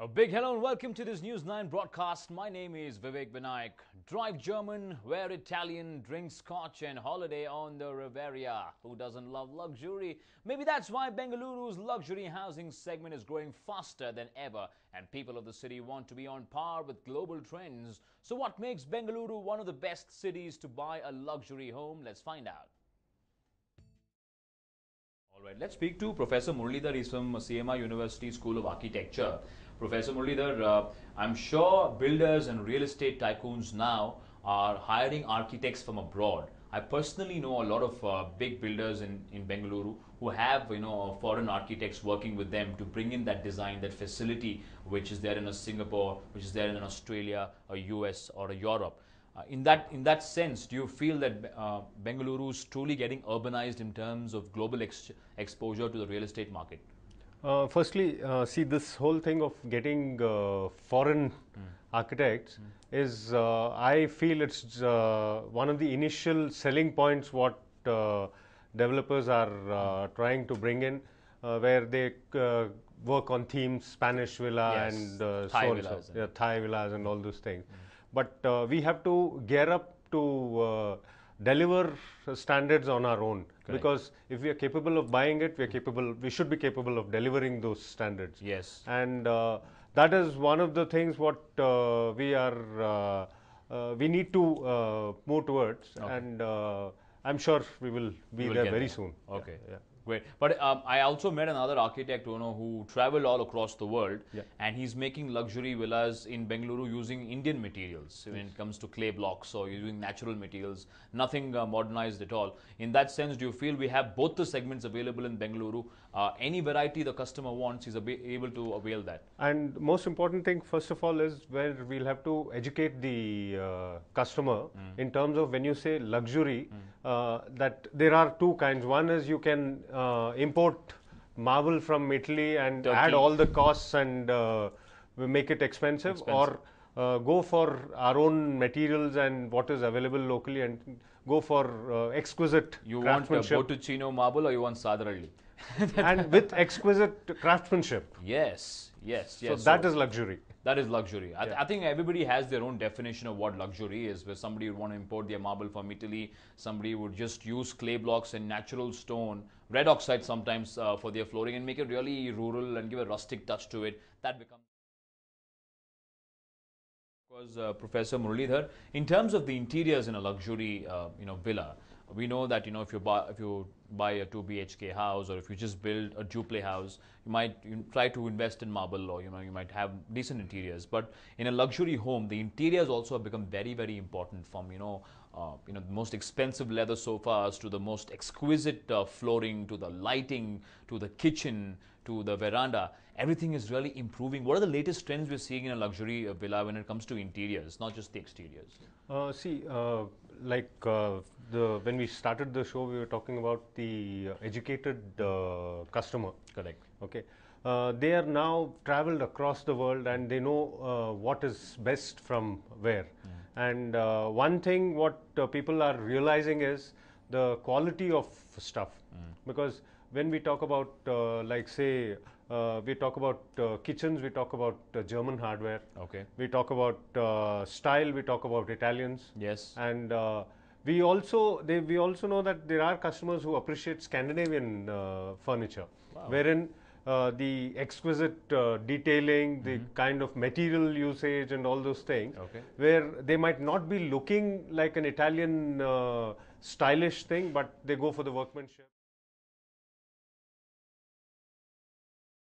A big hello and welcome to this News 9 broadcast. My name is Vivek Vinayak. Drive German, wear Italian, drink scotch and holiday on the Riviera. Who doesn't love luxury? Maybe that's why Bengaluru's luxury housing segment is growing faster than ever and people of the city want to be on par with global trends. So what makes Bengaluru one of the best cities to buy a luxury home? Let's find out. All right, let's speak to Professor Murli He's from CMI University School of Architecture. Professor Murlidhar, uh, I'm sure builders and real estate tycoons now are hiring architects from abroad. I personally know a lot of uh, big builders in, in Bengaluru who have you know foreign architects working with them to bring in that design, that facility which is there in a Singapore, which is there in Australia, a US or a Europe. Uh, in that in that sense, do you feel that uh, Bengaluru is truly getting urbanized in terms of global ex exposure to the real estate market? Uh, firstly, uh, see this whole thing of getting uh, foreign mm. architects mm. is uh, I feel it's uh, one of the initial selling points what uh, developers are hmm. trying to bring in, where they work on themes, Spanish villa yes. and uh, Thai so villas, and so. yeah, Thai villas and all those things. Mm. But we have to gear up to deliver standards on our own Correct. because if we are capable of buying it we are capable we should be capable of delivering those standards yes and uh, that is one of the things what uh, we are uh, uh we need to uh, move towards okay. and uh, i'm sure we will be we will there very there. soon okay yeah. Yeah. Great. But um, I also met another architect you know, who traveled all across the world yeah. and he's making luxury villas in Bengaluru using Indian materials yes. when it comes to clay blocks or using natural materials, nothing uh, modernized at all. In that sense, do you feel we have both the segments available in Bengaluru? Uh, any variety the customer wants, he's able to avail that. And most important thing, first of all, is where we'll have to educate the uh, customer mm. in terms of when you say luxury, mm. Uh, that there are two kinds. One is you can uh, uh, import marble from Italy and Turkey. add all the costs and uh, make it expensive, expensive. or uh, go for our own materials and what is available locally and go for uh, exquisite you craftsmanship. want a Botticino marble or you want Sadarali? and with exquisite craftsmanship. Yes, yes, yes. So, so that is luxury. That is luxury. I, th- yeah. I, think everybody has their own definition of what luxury is. Where somebody would want to import their marble from Italy, somebody would just use clay blocks and natural stone, red oxide sometimes uh, for their flooring, and make it really rural and give a rustic touch to it. That becomes was uh, Professor Muralidhar. In terms of the interiors in a luxury, uh, you know, villa, we know that you know if you buy if you buy a 2 BHK house or if you just build a duplex house, you might you try to invest in marble or you know you might have decent interiors. But in a luxury home, the interiors also have become very very important from you know uh, you know, the most expensive leather sofas to the most exquisite uh, flooring to the lighting to the kitchen to the veranda. Everything is really improving. What are the latest trends we're seeing in a luxury uh, villa when it comes to interiors, not just the exteriors? Uh, see, uh, like the when we started the show, we were talking about the educated customer. Correct. Okay. Uh, they are now traveled across the world and they know uh, what is best from where. Mm. And uh, one thing what uh, people are realizing is the quality of stuff mm. because when we talk about uh, like say uh, we talk about uh, kitchens we talk about uh, german hardware okay we talk about style we talk about italians yes and we also they, we also know that there are customers who appreciate scandinavian furniture wow. wherein uh, the exquisite uh, detailing, mm -hmm. the mm-hmm. kind of material usage and all those things, okay. where they might not be looking like an Italian uh, stylish thing, but they go for the workmanship.